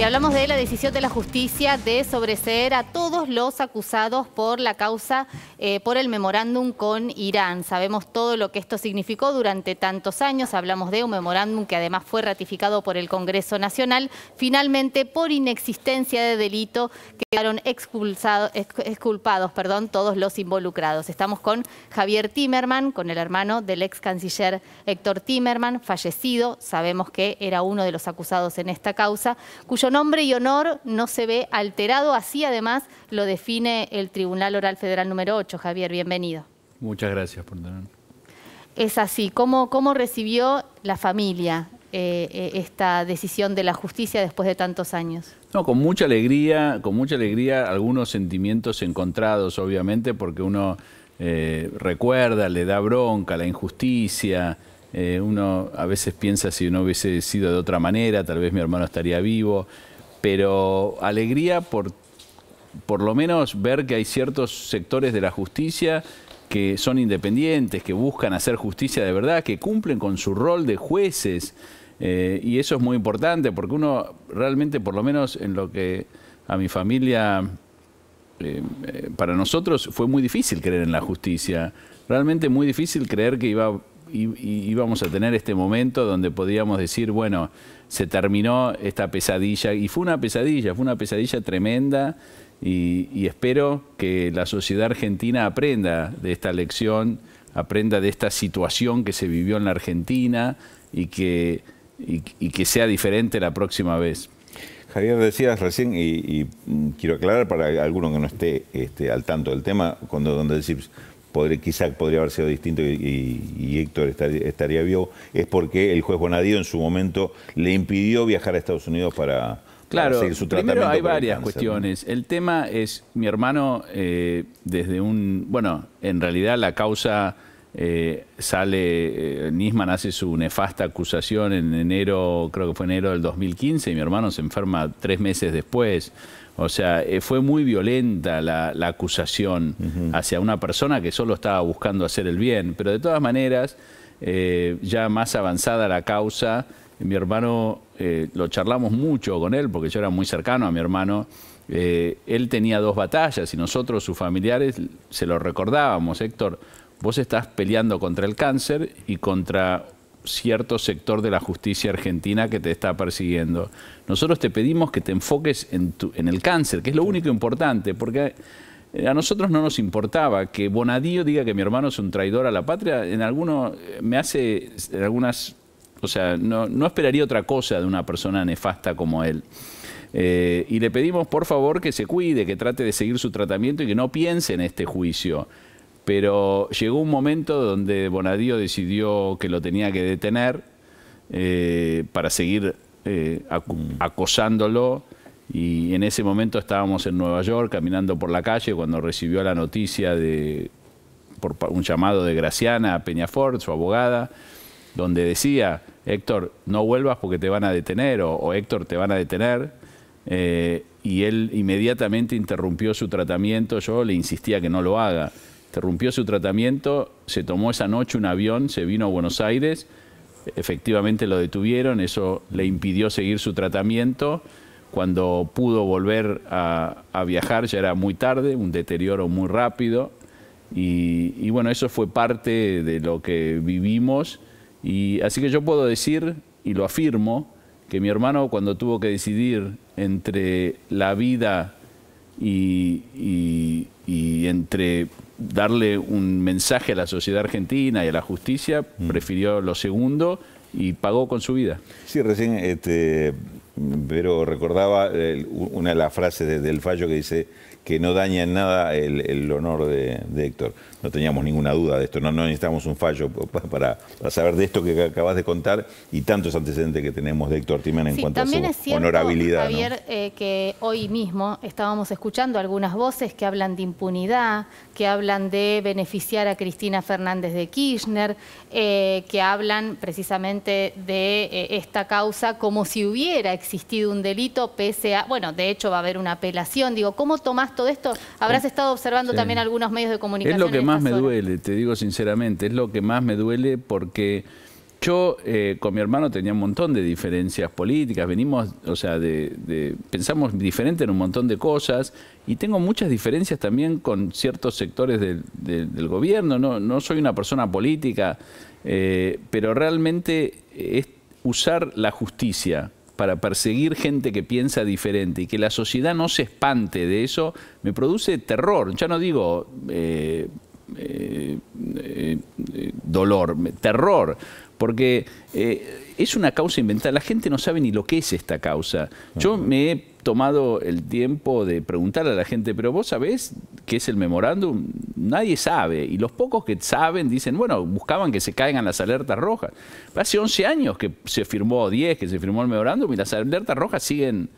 Y hablamos de la decisión de la justicia de sobreseer a todos los acusados por la causa, eh, por el memorándum con Irán. Sabemos todo lo que esto significó durante tantos años. Hablamos de un memorándum que además fue ratificado por el Congreso Nacional. Finalmente, por inexistencia de delito, quedaron expulsados, exculpados perdón, todos los involucrados. Estamos con Javier Timerman, con el hermano del ex canciller Héctor Timerman, fallecido. Sabemos que era uno de los acusados en esta causa, cuyo nombre y honor no se ve alterado. Así además lo define el Tribunal Oral Federal número 8. Javier, bienvenido. Muchas gracias por tenerme. Es así. ¿Cómo, cómo recibió la familia eh, eh, esta decisión de la justicia después de tantos años? No, con mucha alegría, con mucha alegría, algunos sentimientos encontrados, obviamente, porque uno eh, recuerda, le da bronca, la injusticia, eh, uno a veces piensa si uno hubiese sido de otra manera, tal vez mi hermano estaría vivo, pero alegría por por lo menos ver que hay ciertos sectores de la justicia que son independientes, que buscan hacer justicia de verdad, que cumplen con su rol de jueces. Eh, y eso es muy importante porque uno realmente, por lo menos en lo que a mi familia, eh, para nosotros fue muy difícil creer en la justicia. Realmente muy difícil creer que iba íbamos a tener este momento donde podíamos decir, bueno, se terminó esta pesadilla, y fue una pesadilla, fue una pesadilla tremenda, y, espero que la sociedad argentina aprenda de esta lección, aprenda de esta situación que se vivió en la Argentina y que, que sea diferente la próxima vez. Javier, decías recién, y, mm, quiero aclarar para alguno que no esté este, al tanto del tema, cuando donde decís, quizá podría haber sido distinto y, Héctor estaría, estaría, vivo, es porque el juez Bonadío en su momento le impidió viajar a Estados Unidos para, claro, seguir su tratamiento. Primero hay varias cuestiones. El tema es, mi hermano, eh, desde un, bueno, en realidad la causa eh, sale, eh, Nisman hace su nefasta acusación en enero, creo que fue enero del 2015, y mi hermano se enferma tres meses después. O sea, eh, fue muy violenta la, acusación hacia una persona que solo estaba buscando hacer el bien. Pero de todas maneras, ya más avanzada la causa, mi hermano, lo charlamos mucho con él, porque yo era muy cercano a mi hermano, él tenía dos batallas y nosotros, sus familiares, se lo recordábamos, Héctor Vos estás peleando contra el cáncer y contra cierto sector de la justicia argentina que te está persiguiendo. Nosotros te pedimos que te enfoques en, el cáncer, que es lo único importante, porque eh, a nosotros no nos importaba que Bonadío diga que mi hermano es un traidor a la patria. En alguno eh, me hace en algunas, o sea, no, esperaría otra cosa de una persona nefasta como él. Eh, y le pedimos por favor que se cuide, que trate de seguir su tratamiento y que no piense en este juicio. Pero llegó un momento donde Bonadío decidió que lo tenía que detener eh, para seguir eh, acosándolo. Y en ese momento estábamos en Nueva York caminando por la calle cuando recibió la noticia de por un llamado de Graciana Peñafort, su abogada, donde decía, Héctor, no vuelvas porque te van a detener, o, Héctor, te van a detener. Eh, y él inmediatamente interrumpió su tratamiento, yo le insistía que no lo haga interrumpió su tratamiento, se tomó esa noche un avión, se vino a Buenos Aires, efectivamente lo detuvieron, eso le impidió seguir su tratamiento. Cuando pudo volver a, viajar ya era muy tarde, un deterioro muy rápido. Y, y, bueno, eso fue parte de lo que vivimos. Y así que yo puedo decir, y lo afirmo, que mi hermano cuando tuvo que decidir entre la vida y, entre darle un mensaje a la sociedad argentina y a la justicia, mm. prefirió lo segundo y pagó con su vida. Sí, recién este, pero recordaba una de las frases del fallo que dice que no daña en nada el, honor de, Héctor. No teníamos ninguna duda de esto, no, no necesitamos un fallo para, saber de esto que acabas de contar y tantos antecedentes que tenemos de Héctor Timán en cuanto cuanto también a su es cierto, honorabilidad. Javier, eh, que hoy mismo estábamos escuchando algunas voces que hablan de impunidad, que hablan de beneficiar a Cristina Fernández de Kirchner, eh, que hablan precisamente de eh, esta causa como si hubiera existido existido un delito, pese a, bueno, de hecho va a haber una apelación. Digo, ¿cómo tomás todo esto? Habrás estado observando también algunos medios de comunicación. Es lo que más me duele, te digo sinceramente, es lo que más me duele porque... Yo eh, con mi hermano tenía un montón de diferencias políticas, venimos, o sea, de, pensamos diferente en un montón de cosas y tengo muchas diferencias también con ciertos sectores del, gobierno, no, no soy una persona política, eh, pero realmente es usar la justicia para perseguir gente que piensa diferente y que la sociedad no se espante de eso, me produce terror. Ya no digo eh, eh, eh, dolor, terror, porque es una causa inventada. La gente no sabe ni lo que es esta causa. Yo me he tomado el tiempo de preguntarle a la gente, pero vos sabés qué es el memorándum, nadie sabe. Y los pocos que saben dicen, bueno, buscaban que se caigan las alertas rojas. Hace 11 años que se firmó, 10 que se firmó el memorándum y las alertas rojas siguen,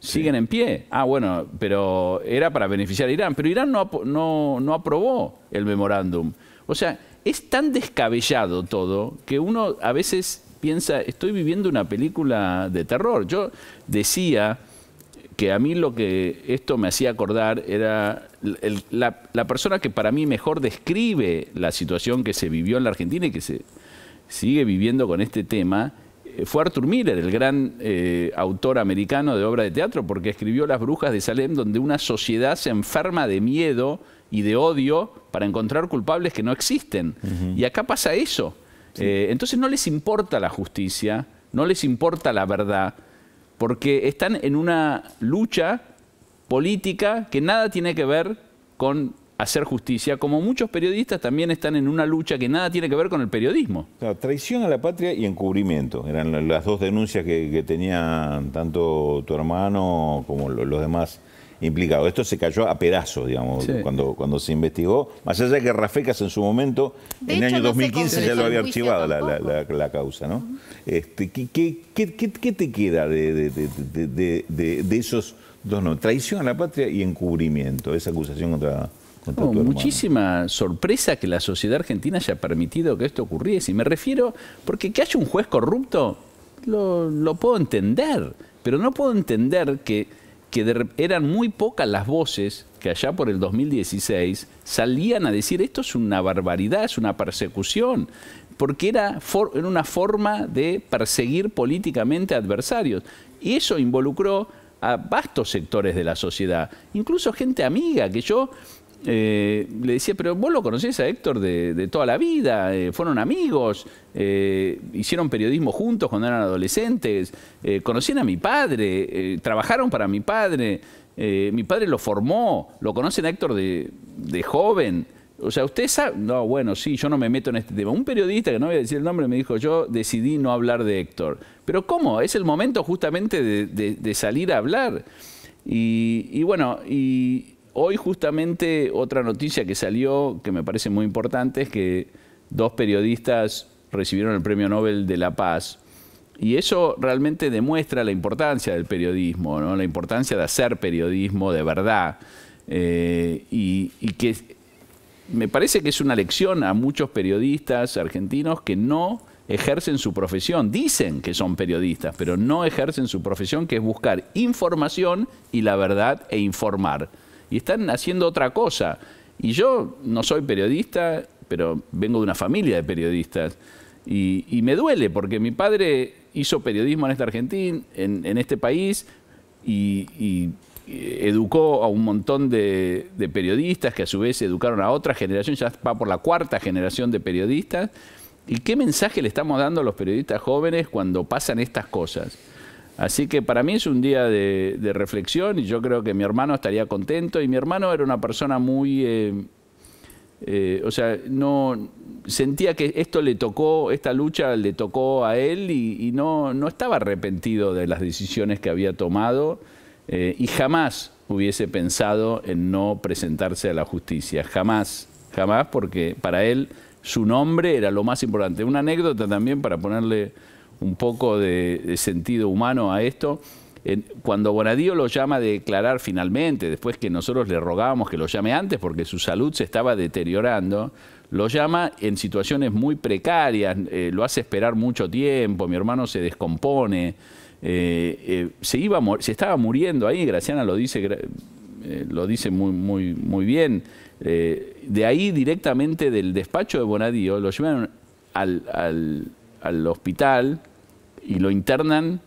siguen en pie. Ah, bueno, pero era para beneficiar a Irán. Pero Irán no, no, no aprobó el memorándum. O sea, es tan descabellado todo que uno a veces piensa, estoy viviendo una película de terror. Yo decía que a mí lo que esto me hacía acordar era la, persona que para mí mejor describe la situación que se vivió en la Argentina y que se sigue viviendo con este tema, eh, fue Arthur Miller, el gran eh, autor americano de obra de teatro, porque escribió Las Brujas de Salem, donde una sociedad se enferma de miedo y de odio para encontrar culpables que no existen. Y acá pasa eso. Eh, entonces no les importa la justicia, no les importa la verdad porque están en una lucha política que nada tiene que ver con hacer justicia, como muchos periodistas también están en una lucha que nada tiene que ver con el periodismo. traición a la patria y encubrimiento. Eran las dos denuncias que, que tenían tanto tu hermano como los demás implicado. Esto se cayó a pedazos, digamos, cuando, cuando se investigó. Más allá de que Rafecas en su momento, en el año 2015, ya lo había archivado la, causa. ¿no? este, ¿qué, qué, te queda de, esos dos no, Traición a la patria y encubrimiento, esa acusación contra... Oh, muchísima sorpresa que la sociedad argentina haya permitido que esto ocurriese. Y me refiero, porque que haya un juez corrupto, lo puedo entender, pero no puedo entender que que eran muy pocas las voces que allá por el 2016 salían a decir esto es una barbaridad, es una persecución, porque era, for, una forma de perseguir políticamente adversarios. Y eso involucró a vastos sectores de la sociedad, incluso gente amiga, que yo eh, le decía, pero vos lo conocés a Héctor de, toda la vida, eh, fueron amigos, eh, hicieron periodismo juntos cuando eran adolescentes, conocían a mi padre, trabajaron para mi padre, mi padre lo formó, lo conocen a Héctor de, joven. O sea, usted sabe, no, bueno, sí, yo no me meto en este tema. Un periodista, que no voy a decir el nombre, me dijo, yo decidí no hablar de Héctor. Pero ¿cómo? Es el momento justamente de, salir a hablar. y bueno, y, hoy justamente otra noticia que salió que me parece muy importante es que dos periodistas recibieron el Premio Nobel de la Paz. Y eso realmente demuestra la importancia del periodismo, la importancia de hacer periodismo de verdad. Eh, y que me parece que es una lección a muchos periodistas argentinos que no ejercen su profesión, dicen que son periodistas, pero no ejercen su profesión, que es buscar información y la verdad e informar y están haciendo otra cosa. Y yo no soy periodista, pero vengo de una familia de periodistas. Y, me duele porque mi padre hizo periodismo en esta Argentina, en, este país, y, eh, educó a un montón de, de, periodistas que a su vez educaron a otra generación, ya va por la cuarta generación de periodistas. ¿Y qué mensaje le estamos dando a los periodistas jóvenes cuando pasan estas cosas? Así que para mí es un día de, reflexión y yo creo que mi hermano estaría contento y mi hermano era una persona muy... Eh, eh, o sea, no sentía que esto le tocó, esta lucha le tocó a él y, no, no estaba arrepentido de las decisiones que había tomado eh, y jamás hubiese pensado en no presentarse a la justicia, jamás, jamás, porque para él su nombre era lo más importante. Una anécdota también para ponerle un poco de, sentido humano a esto. Cuando Bonadío lo llama a declarar finalmente, después que nosotros le rogábamos que lo llame antes porque su salud se estaba deteriorando, lo llama en situaciones muy precarias, eh, lo hace esperar mucho tiempo, mi hermano se descompone, eh, eh, se, iba se estaba muriendo ahí, Graciana lo dice, lo dice muy, muy, muy bien. de ahí directamente del despacho de Bonadío lo llevan al, al hospital y lo internan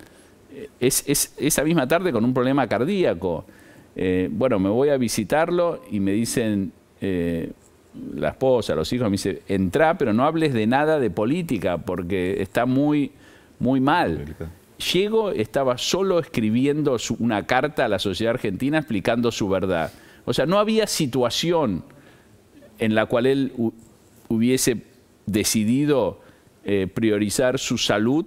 eh, es, esa misma tarde con un problema cardíaco. Eh, bueno, me voy a visitarlo y me dicen eh, la esposa, los hijos, me dice entra, pero no hables de nada de política porque está muy, muy mal. Llego, estaba solo escribiendo una carta a la sociedad argentina explicando su verdad. O sea, no había situación en la cual él hubiese decidido priorizar su salud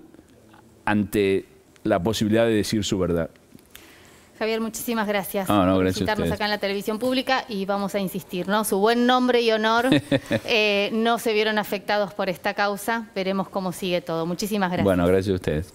ante la posibilidad de decir su verdad. Javier, muchísimas gracias ah, por acá en la televisión pública y vamos a insistir, ¿no? Su buen nombre y honor eh, no se vieron afectados por esta causa. Veremos cómo sigue todo. Muchísimas gracias. Bueno, gracias a ustedes.